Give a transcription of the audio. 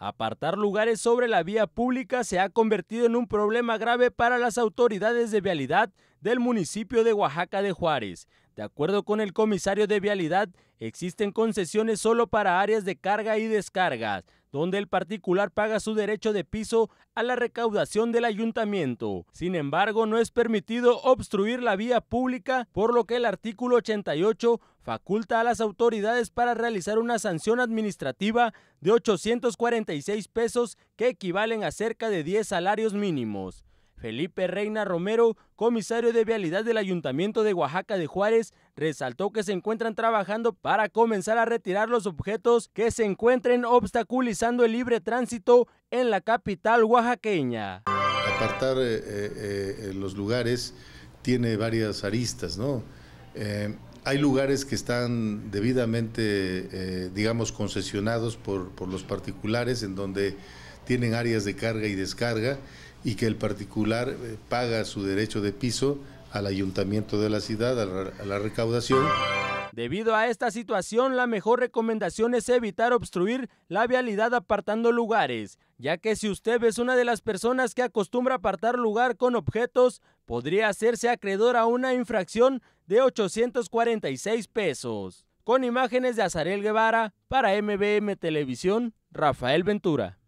Apartar lugares sobre la vía pública se ha convertido en un problema grave para las autoridades de vialidad del municipio de Oaxaca de Juárez. De acuerdo con el comisario de vialidad, existen concesiones solo para áreas de carga y descargas donde el particular paga su derecho de piso a la recaudación del ayuntamiento. Sin embargo, no es permitido obstruir la vía pública, por lo que el artículo 88 faculta a las autoridades para realizar una sanción administrativa de 846 pesos que equivalen a cerca de 10 salarios mínimos. Felipe Reina Romero, comisario de vialidad del Ayuntamiento de Oaxaca de Juárez, resaltó que se encuentran trabajando para comenzar a retirar los objetos que se encuentren obstaculizando el libre tránsito en la capital oaxaqueña. Apartar eh, eh, eh, los lugares tiene varias aristas, ¿no? hay lugares que están debidamente, digamos, concesionados por, por los particulares en donde tienen áreas de carga y descarga y que el particular eh, paga su derecho de piso al ayuntamiento de la ciudad, a la, recaudación. Debido a esta situación, la mejor recomendación es evitar obstruir la vialidad apartando lugares, ya que si usted es una de las personas que acostumbra apartar lugar con objetos, podría hacerse acreedor a una infracción de 846 pesos. Con imágenes de Azarel Guevara, para MBM Televisión, Rafael Ventura.